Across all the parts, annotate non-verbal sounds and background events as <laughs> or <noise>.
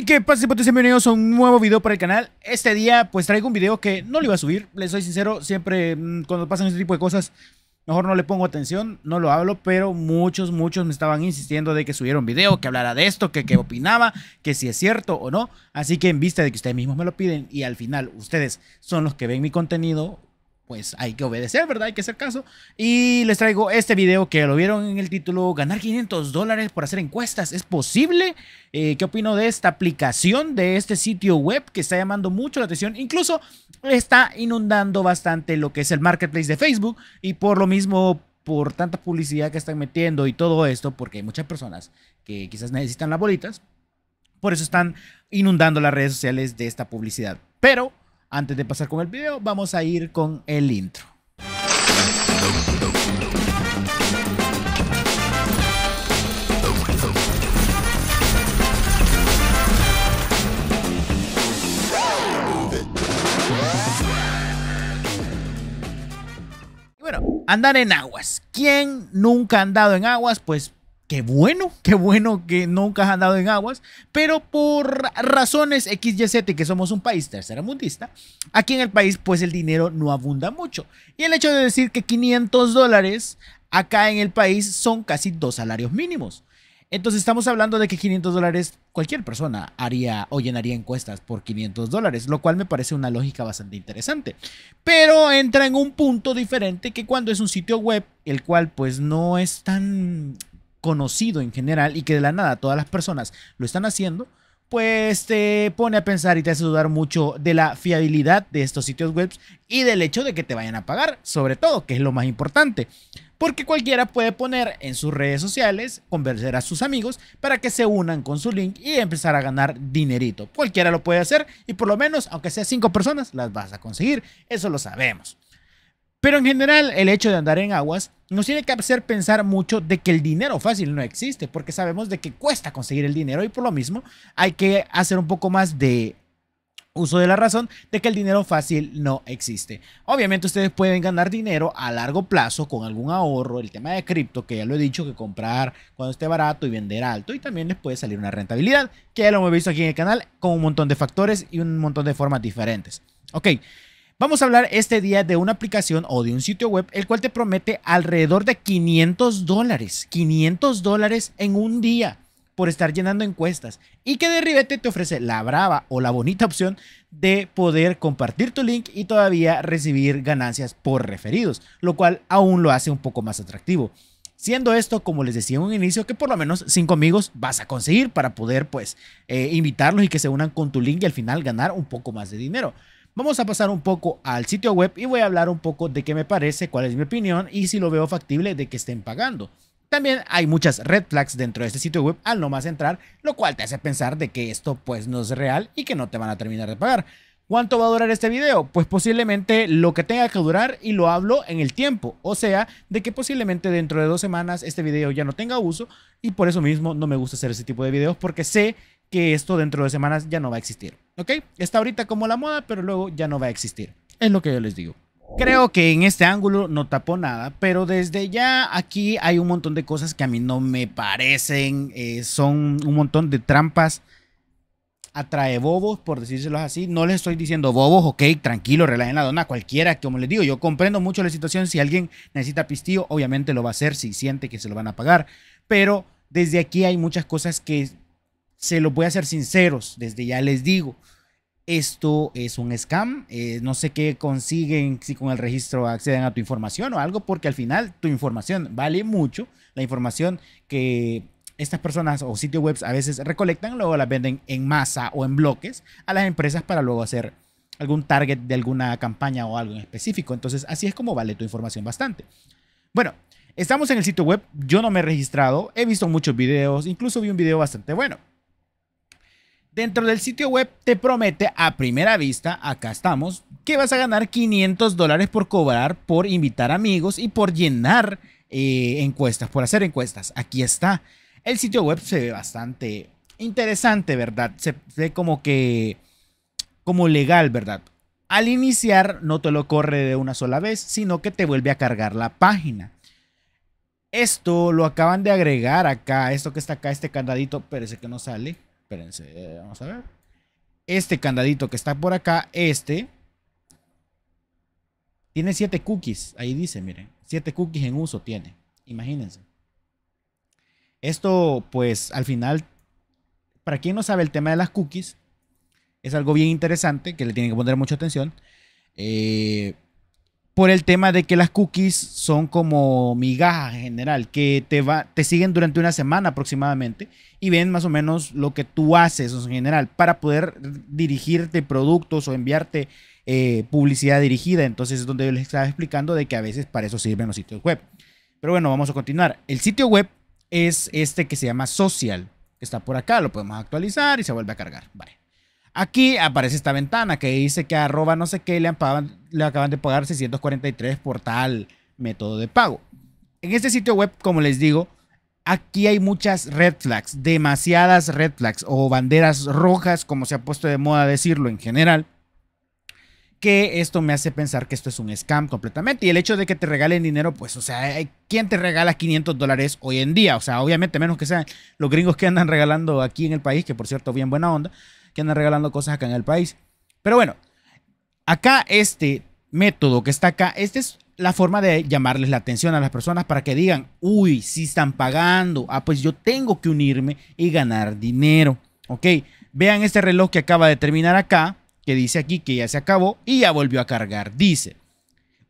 Hey, ¿qué pasa, Bienvenidos a un nuevo video para el canal. Este día, pues traigo un video que no lo iba a subir. Les soy sincero, siempre mm, cuando pasan este tipo de cosas, mejor no le pongo atención, no lo hablo, pero muchos, muchos me estaban insistiendo de que subiera un video, que hablara de esto, que, que opinaba, que si es cierto o no. Así que en vista de que ustedes mismos me lo piden y al final ustedes son los que ven mi contenido, pues hay que obedecer, ¿verdad? Hay que hacer caso. Y les traigo este video que lo vieron en el título, ganar 500 dólares por hacer encuestas, ¿es posible? Eh, ¿Qué opino de esta aplicación, de este sitio web que está llamando mucho la atención? Incluso está inundando bastante lo que es el marketplace de Facebook y por lo mismo por tanta publicidad que están metiendo y todo esto, porque hay muchas personas que quizás necesitan las bolitas, por eso están inundando las redes sociales de esta publicidad. Pero antes de pasar con el video, vamos a ir con el intro. Bueno, andar en aguas. ¿Quién nunca ha andado en aguas? Pues Qué bueno, qué bueno que nunca has andado en aguas, pero por razones XYZ que somos un país tercermundista, aquí en el país pues el dinero no abunda mucho. Y el hecho de decir que 500 dólares acá en el país son casi dos salarios mínimos. Entonces estamos hablando de que 500 dólares cualquier persona haría o llenaría encuestas por 500 dólares, lo cual me parece una lógica bastante interesante. Pero entra en un punto diferente que cuando es un sitio web, el cual pues no es tan conocido en general y que de la nada todas las personas lo están haciendo, pues te pone a pensar y te hace dudar mucho de la fiabilidad de estos sitios web y del hecho de que te vayan a pagar, sobre todo, que es lo más importante. Porque cualquiera puede poner en sus redes sociales, convencer a sus amigos para que se unan con su link y empezar a ganar dinerito. Cualquiera lo puede hacer y por lo menos, aunque sea cinco personas, las vas a conseguir. Eso lo sabemos. Pero en general, el hecho de andar en aguas nos tiene que hacer pensar mucho de que el dinero fácil no existe, porque sabemos de que cuesta conseguir el dinero y por lo mismo hay que hacer un poco más de uso de la razón de que el dinero fácil no existe. Obviamente ustedes pueden ganar dinero a largo plazo con algún ahorro, el tema de cripto, que ya lo he dicho, que comprar cuando esté barato y vender alto y también les puede salir una rentabilidad, que ya lo hemos visto aquí en el canal con un montón de factores y un montón de formas diferentes. Ok, Vamos a hablar este día de una aplicación o de un sitio web el cual te promete alrededor de 500 dólares, 500 dólares en un día por estar llenando encuestas y que de ribete te ofrece la brava o la bonita opción de poder compartir tu link y todavía recibir ganancias por referidos, lo cual aún lo hace un poco más atractivo. Siendo esto, como les decía en un inicio, que por lo menos cinco amigos vas a conseguir para poder pues eh, invitarlos y que se unan con tu link y al final ganar un poco más de dinero. Vamos a pasar un poco al sitio web y voy a hablar un poco de qué me parece, cuál es mi opinión y si lo veo factible de que estén pagando. También hay muchas red flags dentro de este sitio web al no más entrar, lo cual te hace pensar de que esto pues no es real y que no te van a terminar de pagar. ¿Cuánto va a durar este video? Pues posiblemente lo que tenga que durar y lo hablo en el tiempo. O sea, de que posiblemente dentro de dos semanas este video ya no tenga uso y por eso mismo no me gusta hacer ese tipo de videos porque sé que esto dentro de semanas ya no va a existir. ¿Ok? Está ahorita como la moda, pero luego ya no va a existir. Es lo que yo les digo. Creo que en este ángulo no tapó nada, pero desde ya aquí hay un montón de cosas que a mí no me parecen, eh, son un montón de trampas. Atrae bobos, por decírselos así. No les estoy diciendo bobos, ok, tranquilo, relajen la dona, cualquiera, como les digo, yo comprendo mucho la situación. Si alguien necesita pistillo, obviamente lo va a hacer si siente que se lo van a pagar, pero desde aquí hay muchas cosas que se los voy a ser sinceros, desde ya les digo, esto es un scam, eh, no sé qué consiguen si con el registro acceden a tu información o algo, porque al final tu información vale mucho, la información que estas personas o sitios web a veces recolectan, luego la venden en masa o en bloques a las empresas para luego hacer algún target de alguna campaña o algo en específico. Entonces, así es como vale tu información bastante. Bueno, estamos en el sitio web, yo no me he registrado, he visto muchos videos, incluso vi un video bastante bueno. Dentro del sitio web te promete a primera vista, acá estamos, que vas a ganar 500 dólares por cobrar, por invitar amigos y por llenar eh, encuestas, por hacer encuestas. Aquí está. El sitio web se ve bastante interesante, ¿verdad? Se ve como que, como legal, ¿verdad? Al iniciar no te lo corre de una sola vez, sino que te vuelve a cargar la página. Esto lo acaban de agregar acá, esto que está acá, este candadito, parece que no sale Espérense, vamos a ver. Este candadito que está por acá, este, tiene 7 cookies. Ahí dice, miren, 7 cookies en uso tiene. Imagínense. Esto, pues, al final, para quien no sabe el tema de las cookies, es algo bien interesante que le tienen que poner mucha atención. Eh, por el tema de que las cookies son como migajas en general, que te, va, te siguen durante una semana aproximadamente y ven más o menos lo que tú haces en general para poder dirigirte productos o enviarte eh, publicidad dirigida. Entonces es donde yo les estaba explicando de que a veces para eso sirven los sitios web. Pero bueno, vamos a continuar. El sitio web es este que se llama Social, que está por acá, lo podemos actualizar y se vuelve a cargar. Vale. Aquí aparece esta ventana que dice que arroba no sé qué le, le acaban de pagar 643 por tal método de pago. En este sitio web, como les digo, aquí hay muchas red flags, demasiadas red flags o banderas rojas, como se ha puesto de moda decirlo en general, que esto me hace pensar que esto es un scam completamente. Y el hecho de que te regalen dinero, pues, o sea, eh, ¿quién te regala 500 dólares hoy en día? O sea, obviamente, menos que sean los gringos que andan regalando aquí en el país, que por cierto, bien buena onda que andan regalando cosas acá en el país. Pero bueno, acá este método que está acá, esta es la forma de llamarles la atención a las personas para que digan, uy, si están pagando, ah, pues yo tengo que unirme y ganar dinero. Ok, vean este reloj que acaba de terminar acá, que dice aquí que ya se acabó y ya volvió a cargar. Dice,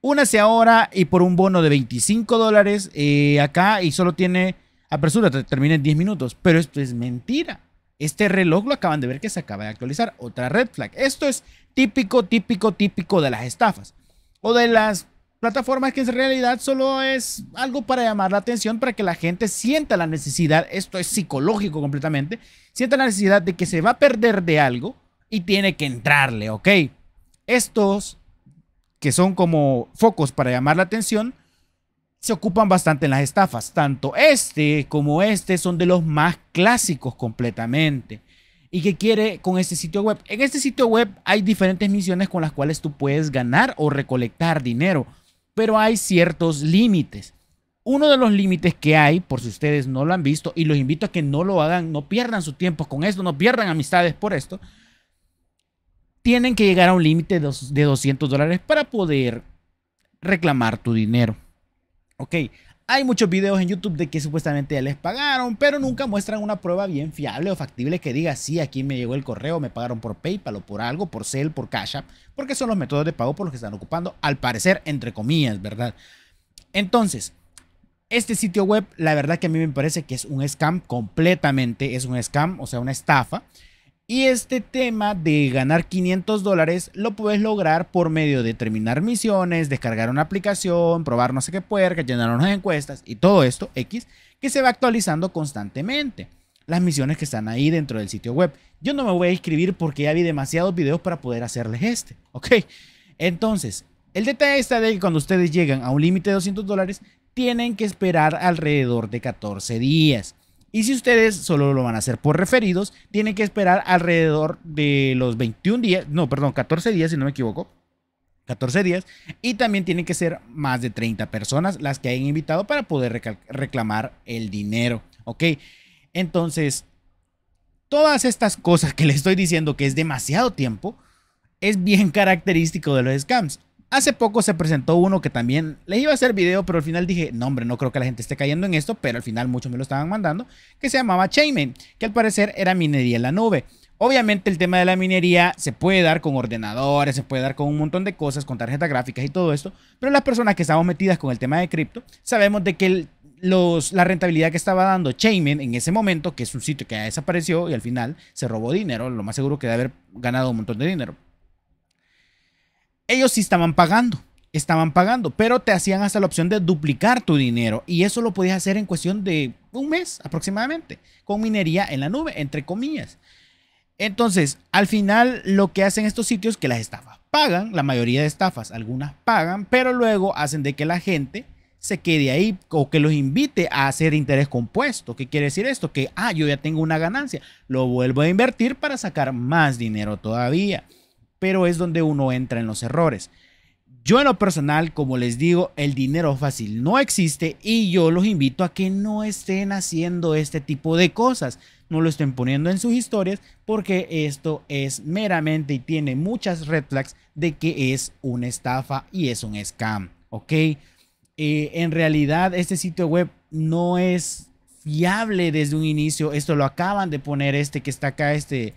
únase ahora y por un bono de 25 dólares eh, acá y solo tiene apresura, termina en 10 minutos. Pero esto es mentira. Este reloj lo acaban de ver que se acaba de actualizar. Otra red flag. Esto es típico, típico, típico de las estafas. O de las plataformas que en realidad solo es algo para llamar la atención, para que la gente sienta la necesidad, esto es psicológico completamente, sienta la necesidad de que se va a perder de algo y tiene que entrarle, ¿ok? Estos que son como focos para llamar la atención, se ocupan bastante en las estafas. Tanto este como este son de los más clásicos completamente. ¿Y qué quiere con este sitio web? En este sitio web hay diferentes misiones con las cuales tú puedes ganar o recolectar dinero, pero hay ciertos límites. Uno de los límites que hay, por si ustedes no lo han visto, y los invito a que no lo hagan, no pierdan su tiempo con esto, no pierdan amistades por esto, tienen que llegar a un límite de 200 dólares para poder reclamar tu dinero. Ok, hay muchos videos en YouTube de que supuestamente ya les pagaron, pero nunca muestran una prueba bien fiable o factible que diga, sí, aquí me llegó el correo, me pagaron por PayPal o por algo, por Cell, por Cash App, porque son los métodos de pago por los que están ocupando, al parecer, entre comillas, ¿verdad? Entonces, este sitio web, la verdad que a mí me parece que es un scam completamente, es un scam, o sea, una estafa. Y este tema de ganar 500 dólares lo puedes lograr por medio de terminar misiones, descargar una aplicación, probar no sé qué puerca, llenar unas encuestas y todo esto X que se va actualizando constantemente. Las misiones que están ahí dentro del sitio web. Yo no me voy a inscribir porque ya vi demasiados videos para poder hacerles este, ¿ok? Entonces, el detalle está de que cuando ustedes llegan a un límite de 200 dólares, tienen que esperar alrededor de 14 días. Y si ustedes solo lo van a hacer por referidos, tienen que esperar alrededor de los 21 días, no, perdón, 14 días si no me equivoco. 14 días. Y también tienen que ser más de 30 personas las que hayan invitado para poder reclamar el dinero. ¿Ok? Entonces, todas estas cosas que les estoy diciendo que es demasiado tiempo, es bien <laughs> característico de los scams. Hace poco se presentó uno que también le iba a hacer video, pero al final dije, no hombre, no creo que la gente esté cayendo en esto, pero al final muchos me lo estaban mandando, que se llamaba Chainman, que al parecer era minería en la nube. Obviamente el tema de la minería se puede dar con ordenadores, se puede dar con un montón de cosas, con tarjetas gráficas y todo esto, pero las personas que estamos metidas con el tema de cripto, sabemos de que la rentabilidad que estaba dando Chainman en ese momento, que es un sitio que ya desapareció y al final se robó dinero, lo más seguro que debe haber ganado un montón de dinero, ellos sí estaban pagando, estaban pagando, pero te hacían hasta la opción de duplicar tu dinero y eso lo podías hacer en cuestión de un mes aproximadamente, con minería en la nube, entre comillas. Entonces, al final lo que hacen estos sitios que las estafas pagan, la mayoría de estafas, algunas pagan, pero luego hacen de que la gente se quede ahí o que los invite a hacer interés compuesto. ¿Qué quiere decir esto? Que, ah, yo ya tengo una ganancia, lo vuelvo a invertir para sacar más dinero todavía pero es donde uno entra en los errores. Yo en lo personal, como les digo, el dinero fácil no existe y yo los invito a que no estén haciendo este tipo de cosas, no lo estén poniendo en sus historias porque esto es meramente y tiene muchas red flags de que es una estafa y es un scam, ¿ok? Eh, en realidad este sitio web no es fiable desde un inicio, esto lo acaban de poner este que está acá, este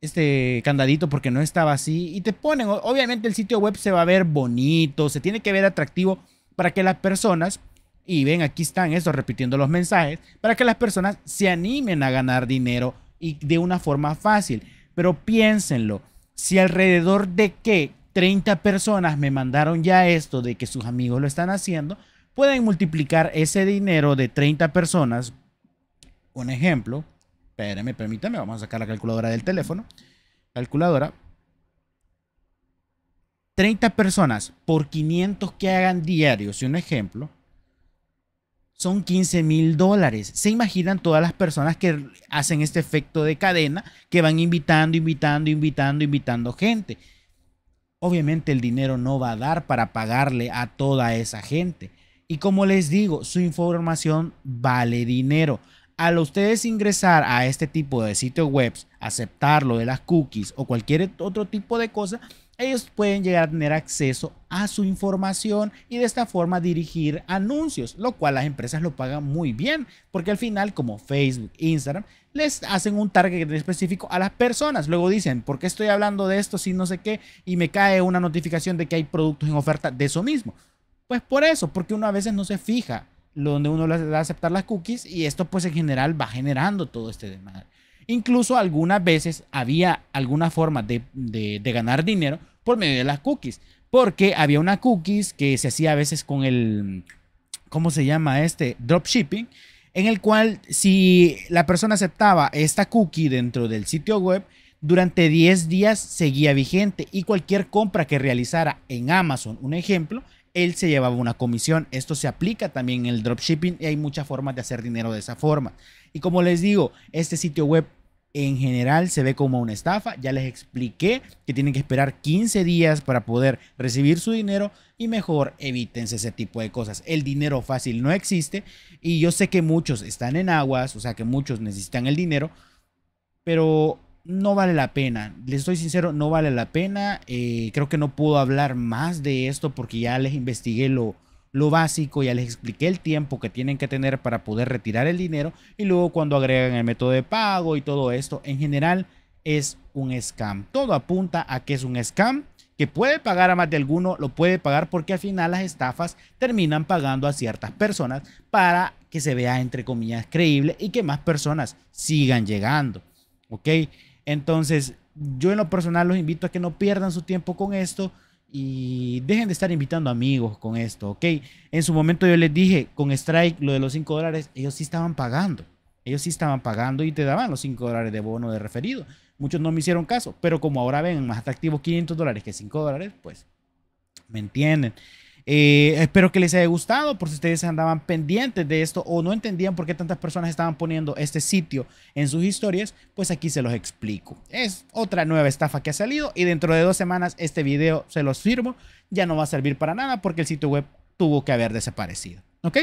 este candadito porque no estaba así. Y te ponen, obviamente el sitio web se va a ver bonito, se tiene que ver atractivo para que las personas, y ven, aquí están eso repitiendo los mensajes, para que las personas se animen a ganar dinero y de una forma fácil. Pero piénsenlo, si alrededor de que 30 personas me mandaron ya esto de que sus amigos lo están haciendo, pueden multiplicar ese dinero de 30 personas, un ejemplo, Espérame, permítame, vamos a sacar la calculadora del teléfono. Calculadora. 30 personas por 500 que hagan diarios, y un ejemplo, son 15 mil dólares. ¿Se imaginan todas las personas que hacen este efecto de cadena, que van invitando, invitando, invitando, invitando gente? Obviamente el dinero no va a dar para pagarle a toda esa gente. Y como les digo, su información vale dinero al ustedes ingresar a este tipo de sitios web, aceptar lo de las cookies o cualquier otro tipo de cosa, ellos pueden llegar a tener acceso a su información y de esta forma dirigir anuncios, lo cual las empresas lo pagan muy bien, porque al final como Facebook, Instagram, les hacen un target específico a las personas. Luego dicen, ¿por qué estoy hablando de esto si no sé qué? Y me cae una notificación de que hay productos en oferta de eso mismo. Pues por eso, porque uno a veces no se fija donde uno le da a aceptar las cookies y esto pues en general va generando todo este demás. Incluso algunas veces había alguna forma de, ganar dinero por medio de las cookies, porque había una cookies que se hacía a veces con el, ¿cómo se llama este? Dropshipping, en el cual si la persona aceptaba esta cookie dentro del sitio web, durante 10 días seguía vigente y cualquier compra que realizara en Amazon, un ejemplo, él se llevaba una comisión. Esto se aplica también en el dropshipping y hay muchas formas de hacer dinero de esa forma. Y como les digo, este sitio web en general se ve como una estafa. Ya les expliqué que tienen que esperar 15 días para poder recibir su dinero y mejor evítense ese tipo de cosas. El dinero fácil no existe y yo sé que muchos están en aguas, o sea que muchos necesitan el dinero, pero no vale la pena. Les estoy sincero, no vale la pena. Eh, creo que no puedo hablar más de esto porque ya les investigué lo, lo básico, ya les expliqué el tiempo que tienen que tener para poder retirar el dinero y luego cuando agregan el método de pago y todo esto, en general es un scam. Todo apunta a que es un scam que puede pagar a más de alguno, lo puede pagar porque al final las estafas terminan pagando a ciertas personas para que se vea entre comillas creíble y que más personas sigan llegando. ¿Ok? Entonces, yo en lo personal los invito a que no pierdan su tiempo con esto y dejen de estar invitando amigos con esto, ¿ok? En su momento yo les dije, con Strike, lo de los 5 dólares, ellos sí estaban pagando. Ellos sí estaban pagando y te daban los 5 dólares de bono de referido. Muchos no me hicieron caso, pero como ahora ven más atractivo 500 dólares que 5 dólares, pues me entienden. Eh, espero que les haya gustado por si ustedes andaban pendientes de esto o no entendían por qué tantas personas estaban poniendo este sitio en sus historias, pues aquí se los explico. Es otra nueva estafa que ha salido y dentro de dos semanas este video se los firmo, ya no va a servir para nada porque el sitio web tuvo que haber desaparecido. ¿Ok?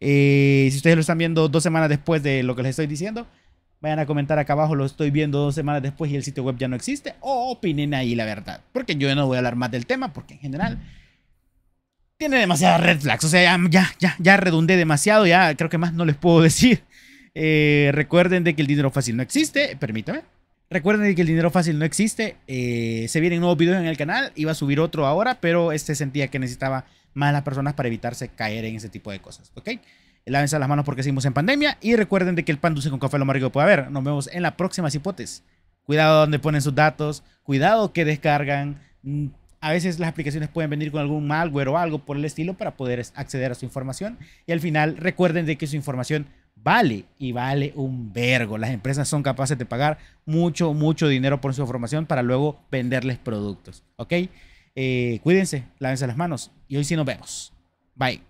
Eh, si ustedes lo están viendo dos semanas después de lo que les estoy diciendo, vayan a comentar acá abajo, lo estoy viendo dos semanas después y el sitio web ya no existe, o opinen ahí la verdad, porque yo no voy a hablar más del tema, porque en general tiene demasiadas red flags. O sea, ya, ya, ya redundé demasiado, ya creo que más no les puedo <laughs> decir. Eh, recuerden de que el dinero fácil no existe, permítame. Recuerden de que el dinero fácil no existe. Eh, se vienen nuevos videos en el canal, iba a subir otro ahora, pero este sentía que necesitaba más las personas para evitarse caer en ese tipo de cosas, ¿ok? Lávense las manos porque seguimos en pandemia y recuerden de que el pan dulce con café lo rico puede haber. Nos vemos en la próxima hipótesis. Cuidado donde ponen sus datos, cuidado que descargan, mm, a veces las aplicaciones pueden venir con algún malware o algo por el estilo para poder acceder a su información. Y al final recuerden de que su información vale y vale un vergo. Las empresas son capaces de pagar mucho, mucho dinero por su información para luego venderles productos. ¿Ok? Eh, cuídense, lávense las manos y hoy sí nos vemos. Bye.